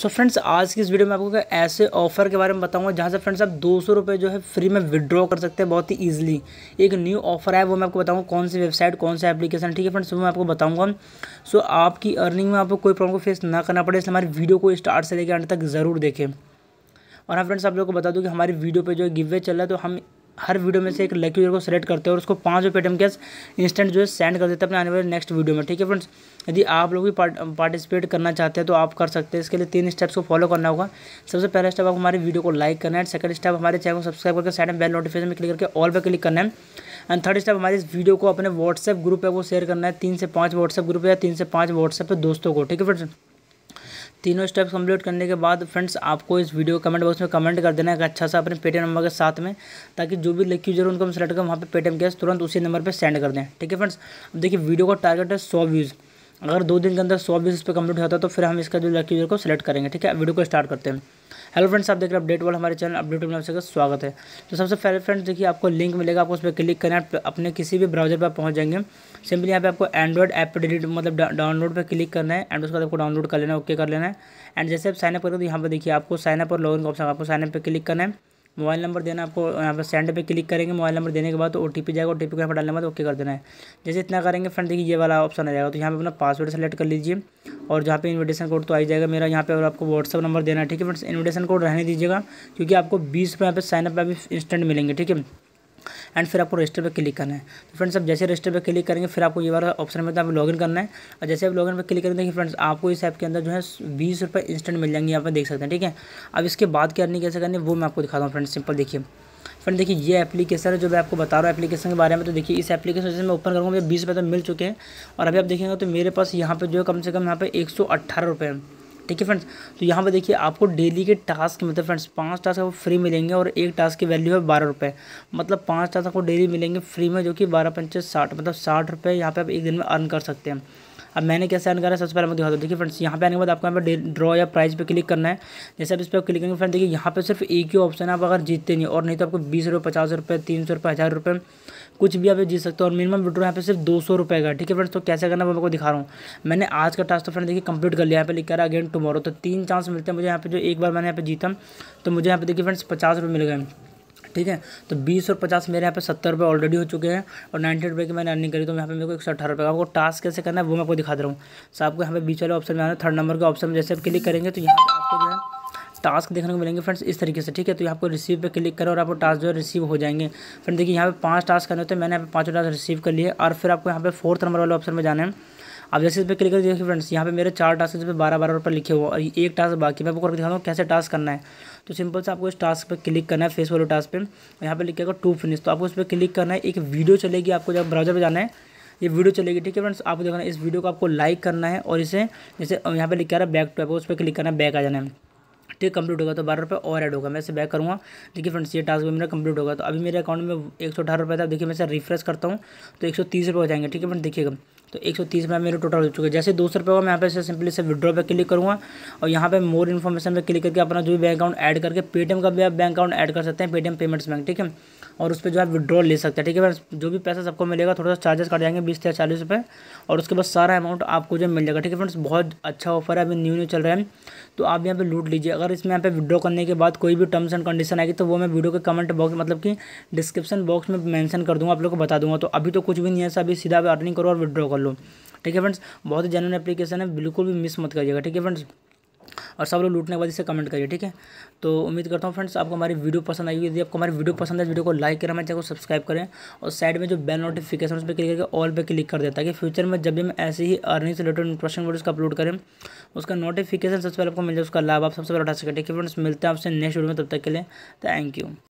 सो so friends आज की इस वीडियो में आपको ऐसे ऑफर के बारे में बताऊंगा जहां से फ्रेंड्स आप दो सौ रुपये जो है फ्री में विदड्रॉ कर सकते हैं बहुत ही ईजिली एक न्यू ऑफर है वो मैं आपको बताऊंगा कौन सी वेबसाइट कौन सा एप्लीकेशन ठीक है फ्रेंड्स वो मैं आपको बताऊंगा सो so, आपकी अर्निंग में आपको कोई प्रॉब्लम को फेस ना करना पड़े इसलिए हमारी वीडियो को स्टार्ट से लेकर अंत तक ज़रूर देखें और हाँ फ्रेंड्स आप लोग को बता दूँ कि हमारी वीडियो पर जो है गिवे चल रहा है तो हम हर वीडियो में से एक लकी यूजर को सेलेक्ट करते हैं और उसको पाँच रुपये पेटीएम कैश इंस्टेंट जो है सेंड कर देते हैं अपने आने वाले नेक्स्ट वीडियो में ठीक है फ्रेंड्स यदि आप लोग भी पार्टिसिपेट करना चाहते हैं तो आप कर सकते हैं इसके लिए तीन स्टेप्स को फॉलो करना होगा सबसे पहला स्टेप आप हमारे वीडियो को लाइक करना है सेकंड स्टेप हमारे चैनल को सब्सक्राइब करके साइड में बेल नोटिफिकेशन में क्लिक करके ऑल पर क्लिक करना है एंड थर्ड स्टेप हमारे इस वीडियो को अपने व्हाट्सएप ग्रुप है वो शेयर करना है तीन से पाँच व्हाट्सएप ग्रुप या तीन से पाँच व्हाट्सएप पर दोस्तों को ठीक है फ्रेंड्स तीनों स्टेप्स कंप्लीट करने के बाद फ्रेंड्स आपको इस वीडियो कमेंट बॉक्स में कमेंट कर देना है अच्छा सा अपने पेटीएम नंबर के साथ में ताकि जो भी लेक्की यूजर उनको हम सेलेक्ट कर वहाँ पे पेटीएम कैश तुरंत उसी नंबर पर सेंड कर दें ठीक है फ्रेंड्स अब देखिए वीडियो का टारगेट है सौ व्यूज़ अगर दो दिन के अंदर सौ बीस पे कम्प्लीट होता जाता है तो फिर हम इसका जो लकी को सिलेक्ट करेंगे ठीक है वीडियो को स्टार्ट करते हैं हेलो फ्रेंड्स आप देख रहे हैं अपडेट वाले हमारे चैनल अपडेट में आपसे स्वागत है तो सबसे पहले फ्रेंड्स देखिए आपको लिंक मिलेगा आपको उस पर क्लिक करना है अपने किसी भी ब्राउजर पर पहुँच जाएंगे सिंपली यहाँ पे आपको एंड्रॉइड ऐप पर डिलीट मतलब डाउनलोड पर क्लिक करना है एंड उसके बाद आपको डाउनलोड कर लेना है ओके कर लेना है एंड जैसे आप साइनअप करोगे तो यहाँ पर देखिए आपको साइनअप और लॉग का ऑप्शन आपको साइनअप पर क्लिक करना है मोबाइल नंबर देना आपको यहाँ पर सेंड पे क्लिक करेंगे मोबाइल नंबर देने के बाद तो ओ टी पी जाएगा ओ टी पी डालने के बाद ओके कर देना है जैसे इतना करेंगे फ्रेंड देखिए ये वाला ऑप्शन आ जाएगा तो यहाँ पे अपना पासवर्ड सेलेक्ट कर लीजिए और जहाँ पे इन्विटेशन कोड तो आ जाएगा मेरा यहाँ पे और आपको व्हाट्सअप नंबर देना है ठीक है फ्रेंड्स इन्विटेशन कोड रहने दीजिएगा क्योंकि आपको बीस रुपये यहाँ पे साइनअप अभी इंस्टेंट मिलेंगे ठीक है एंड फिर आपको रजिस्टर पे क्लिक करना है तो फ्रेंड्स आप जैसे रजिस्टर पे क्लिक करेंगे फिर आपको ये बार ऑप्शन में तो आप लॉगिन करना है और जैसे आप लॉगिन पे क्लिक करेंगे देखिए फ्रेंड्स आपको इस ऐप के अंदर जो है बीस रुपये इंस्टेंट मिल जाएंगे यहाँ पर देख सकते हैं ठीक है अब इसके बाद क्या करनी कैसे करनी वो मैं आपको दिखाता हूँ फ्रेंड्स सिंपल देखिए फ्रेंड देखिए ये एप्लीकेशन है जो मैं आपको बता रहा हूँ एप्लीकेशन के बारे में तो देखिए इस एप्लीकेशन से मैं ओपन करूँगा मुझे बीस रुपये तो मिल चुके हैं और अभी आप देखेंगे तो मेरे पास यहाँ पर जो है कम से कम यहाँ पे एक सौ अट्ठारह रुपये ठीक है फ्रेंड्स तो यहाँ पर देखिए आपको डेली के टास्क मतलब फ्रेंड्स पाँच टास्क आपको फ्री मिलेंगे और एक टास्क की वैल्यू है बारह रुपये मतलब पाँच टास्क आपको डेली मिलेंगे फ्री में जो कि बारह पंचायत साठ मतलब साठ रुपये यहाँ पर आप एक दिन में अर्न कर सकते हैं अब मैंने कैसे अर्न करा सबसे पहले मैं दिखा दूँ देखिए फ्रेंड्स यहाँ पे आने के बाद आपको यहाँ पर ड्रॉ या प्राइस पे क्लिक करना है जैसे आप इस पर क्लिक करेंगे फ्रेंड देखिए यहाँ पे सिर्फ एक ही ऑप्शन है आप अगर जीतते नहीं और नहीं तो आपको बीस रुपये पचास रुपये तीन सौ रुपये हज़ार रुपये कुछ भी आप जीत सकते हो और मिनिमम विड्रो यहाँ पे सिर्फ दो सौ रुपये का ठीक है फ्रेंड्स तो कैसे करना मैं आपको दिखा रहा हूँ मैंने आज का टास्क तो फ्रेंड देखिए कंप्लीट कर लिया यहाँ पे लिख करा अगेन टुमारो तो तीन चांस मिलते हैं मुझे यहाँ पे जो एक बार मैंने यहाँ पे जीता तो मुझे यहाँ पे देखिए फ्रेंड्स पचास रुपये मिल गए ठीक है तो बीस और पचास मेरे यहाँ पे सत्तर रुपये ऑलरेडी हो चुके हैं और नाइन्टी रुपये की मैंने अर्निंग करी तो यहाँ पे मेरे को एक सौ अठारह रुपये आपको टास्क कैसे करना है वो मैं आपको दिखा दे रहा हूँ सो आपको यहाँ पे बीच वाले ऑप्शन में आना थर्ड नंबर के ऑप्शन में जैसे आप क्लिक करेंगे तो यहाँ पर आपको जो है टास्क देखने को मिलेंगे फ्रेंड्स इस तरीके से ठीक है तो यहाँ आपको रिसीव पे क्लिक करो और आपको टास्क जो है रिसीव हो जाएंगे फ्रेंड देखिए यहाँ पे पांच टास्क करने होते हैं मैंने यहाँ पे पाँचों टास्क रिसीव कर लिए और फिर आपको यहाँ पे फोर्थ नंबर वाले ऑप्शन में जाना है आप जैसे इस पर क्लिक कर देखिए फ्रेंड्स यहाँ पे मेरे चार टास्क जिस पर बारह बारह रुपये लिखे हुआ और एक टास्क बाकी मैं आपको दिखाता हूँ कैसे टास्क करना है तो सिंपल से आपको इस टास्क पर क्लिक करना है फेस वाले टास्क पर यहाँ पर लिखेगा टू फिनिश तो आपको उस पर क्लिक करना है एक वीडियो चलेगी आपको जब ब्राउजर पर जाना है ये वीडियो चलेगी ठीक है फ्रेंड्स आपको देखना है इस वीडियो को आपको लाइक करना है और इसे जैसे यहाँ पे लिखा रहा है बैक टू उस पर क्लिक करना है बैक आ जाना है ठीक कंप्लीट होगा तो बारह रुपये और ऐड होगा मैं इसे बैक करूँगा देखिए फ्रेंड्स ये टास्क भी मेरा कंप्लीट होगा तो अभी मेरे अकाउंट में एक सौ अठारह रुपये था देखिए मैं इसे रिफ्रेश करता हूँ तो एक सौ तीस रुपये हो जाएंगे ठीक है फ्रेंड्स देखिएगा तो एक सौ तीस मेरा टोटल हो चुका है जैसे दो सौ रुपये होगा मैं यहाँ पे से सिंपली से विड्रॉ पे क्लिक करूँगा और यहाँ पे मोर इन्फॉर्मेशन पे क्लिक करके अपना जो भी बैंक अकाउंट ऐड करके पेटीएम का भी आप बैंक अकाउंट ऐड कर सकते हैं पेटीएम पेमेंट्स बैंक ठीक है और उस पर जो है विड्रॉ ले सकते हैं ठीक है जो भी पैसा सबको मिलेगा थोड़ा सा चार्जेस कट जाएंगे बीस या चालीस रुपये और उसके बाद सारा अमाउंट आपको जो मिल जाएगा ठीक है फ्रेंड्स बहुत अच्छा ऑफर है अभी न्यू न्यू चल रहा है तो आप यहाँ पे लूट लीजिए अगर इसमें यहाँ पे विड्रॉ करने के बाद कोई भी टर्म्स एंड कंडीशन आएगी तो वो मैं वीडियो के कमेंट बॉक्स मतलब कि डिस्क्रिप्शन बॉक्स में मैंशन कर दूँगा आप लोग को बता दूँगा तो अभी तो कुछ भी नहीं है सभी सीधा अर्निंग करो और विड्रॉ करो कर लो ठीक है फ्रेंड्स बहुत ही जेनवन एप्लीकेशन है बिल्कुल भी मिस मत करिएगा ठीक है फ्रेंड्स और सब लोग लूटने के बाद इसे कमेंट करिए ठीक है तो उम्मीद करता हूँ फ्रेंड्स आपको हमारी वीडियो पसंद आई यदि आपको हमारी वीडियो पसंद है वीडियो को लाइक करें हमारे चैनल को सब्सक्राइब करें और साइड में जो बेल नोटिफिकेशन उस पर क्लिक करके ऑल पे क्लिक कर दें ताकि फ्यूचर में जब भी हम ऐसे ही अर्निंग से रिलेटेड इंटरेस्टिंग वीडियोज़ का अपलोड करें उसका नोटिफिकेशन सबसे पहले आपको मिल जाए उसका लाभ आप सबसे पहले उठा सकें ठीक है फ्रेंड्स मिलते हैं आपसे नेक्स्ट वीडियो में तब तक के लिए थैंक यू